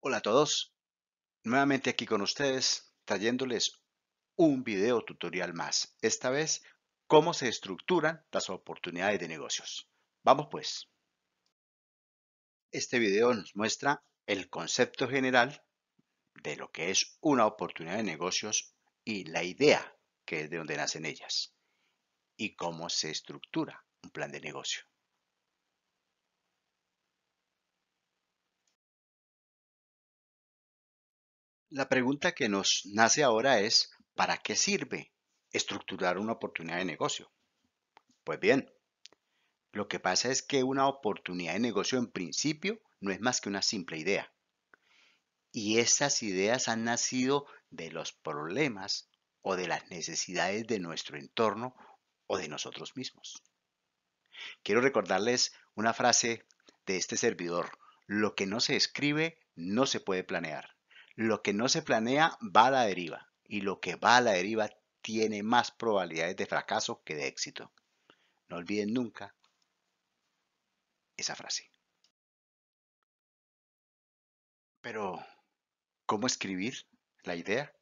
Hola a todos, nuevamente aquí con ustedes trayéndoles un video tutorial más, esta vez cómo se estructuran las oportunidades de negocios. Vamos pues. Este video nos muestra el concepto general de lo que es una oportunidad de negocios y la idea que es de donde nacen ellas y cómo se estructura un plan de negocio. La pregunta que nos nace ahora es, ¿para qué sirve estructurar una oportunidad de negocio? Pues bien, lo que pasa es que una oportunidad de negocio en principio no es más que una simple idea. Y esas ideas han nacido de los problemas o de las necesidades de nuestro entorno o de nosotros mismos. Quiero recordarles una frase de este servidor, lo que no se escribe no se puede planear. Lo que no se planea va a la deriva y lo que va a la deriva tiene más probabilidades de fracaso que de éxito. No olviden nunca esa frase. Pero, ¿cómo escribir la idea?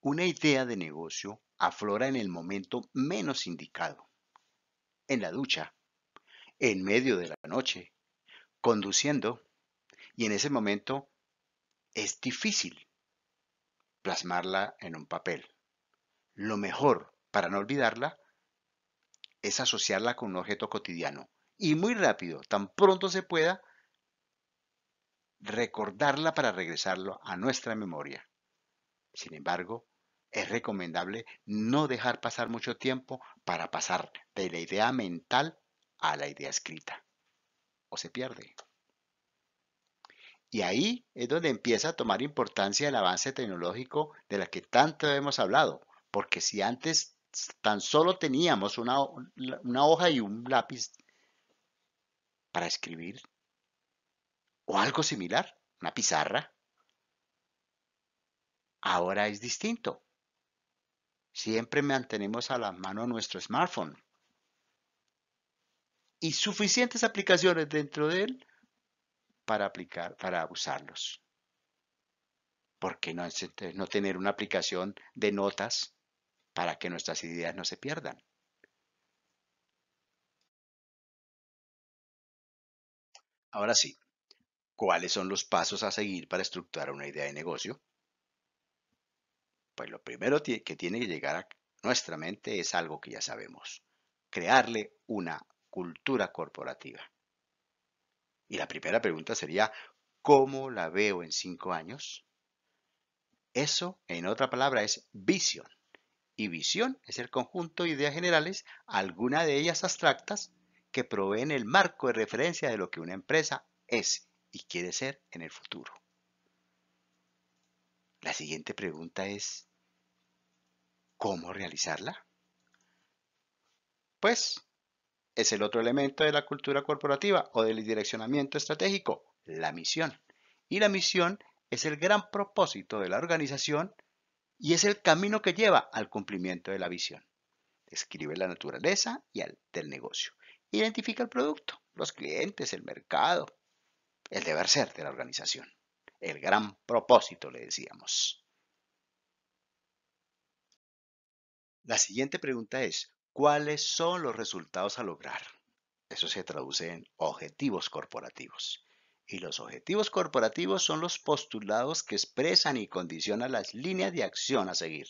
Una idea de negocio aflora en el momento menos indicado, en la ducha, en medio de la noche, conduciendo, y en ese momento es difícil plasmarla en un papel. Lo mejor para no olvidarla es asociarla con un objeto cotidiano y muy rápido, tan pronto se pueda, recordarla para regresarlo a nuestra memoria. Sin embargo, es recomendable no dejar pasar mucho tiempo para pasar de la idea mental a la idea escrita. O se pierde. Y ahí es donde empieza a tomar importancia el avance tecnológico de la que tanto hemos hablado, porque si antes tan solo teníamos una, una hoja y un lápiz para escribir, o algo similar, una pizarra, ahora es distinto. Siempre mantenemos a la mano nuestro smartphone y suficientes aplicaciones dentro de él para aplicar, para usarlos. ¿Por qué no, eh, no tener una aplicación de notas para que nuestras ideas no se pierdan? Ahora sí, ¿cuáles son los pasos a seguir para estructurar una idea de negocio? Pues lo primero que tiene que llegar a nuestra mente es algo que ya sabemos, crearle una cultura corporativa. Y la primera pregunta sería, ¿cómo la veo en cinco años? Eso, en otra palabra, es visión. Y visión es el conjunto de ideas generales, algunas de ellas abstractas, que proveen el marco de referencia de lo que una empresa es y quiere ser en el futuro. La siguiente pregunta es, ¿cómo realizarla? Pues es el otro elemento de la cultura corporativa o del direccionamiento estratégico, la misión. Y la misión es el gran propósito de la organización y es el camino que lleva al cumplimiento de la visión. Describe la naturaleza y del negocio. Identifica el producto, los clientes, el mercado, el deber ser de la organización. El gran propósito, le decíamos. La siguiente pregunta es, cuáles son los resultados a lograr. Eso se traduce en objetivos corporativos. Y los objetivos corporativos son los postulados que expresan y condicionan las líneas de acción a seguir.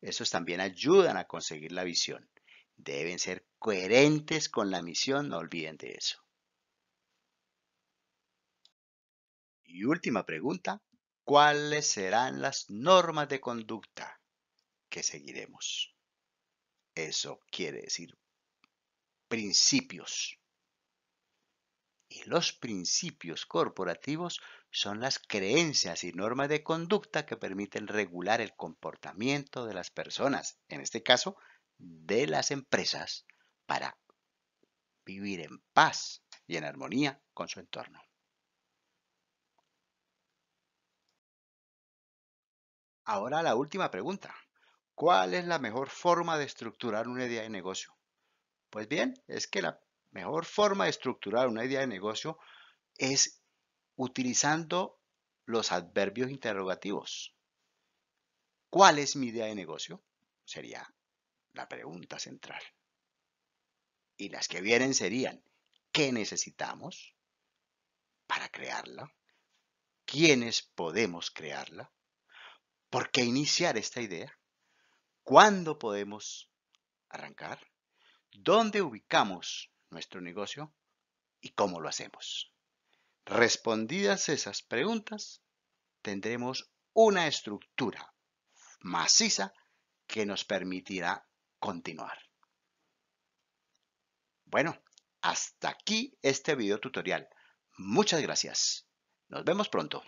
Esos también ayudan a conseguir la visión. Deben ser coherentes con la misión, no olviden de eso. Y última pregunta, ¿cuáles serán las normas de conducta que seguiremos? Eso quiere decir principios. Y los principios corporativos son las creencias y normas de conducta que permiten regular el comportamiento de las personas, en este caso, de las empresas, para vivir en paz y en armonía con su entorno. Ahora la última pregunta. ¿Cuál es la mejor forma de estructurar una idea de negocio? Pues bien, es que la mejor forma de estructurar una idea de negocio es utilizando los adverbios interrogativos. ¿Cuál es mi idea de negocio? Sería la pregunta central. Y las que vienen serían, ¿qué necesitamos para crearla? ¿Quiénes podemos crearla? ¿Por qué iniciar esta idea? cuándo podemos arrancar, dónde ubicamos nuestro negocio y cómo lo hacemos. Respondidas esas preguntas, tendremos una estructura maciza que nos permitirá continuar. Bueno, hasta aquí este video tutorial. Muchas gracias. Nos vemos pronto.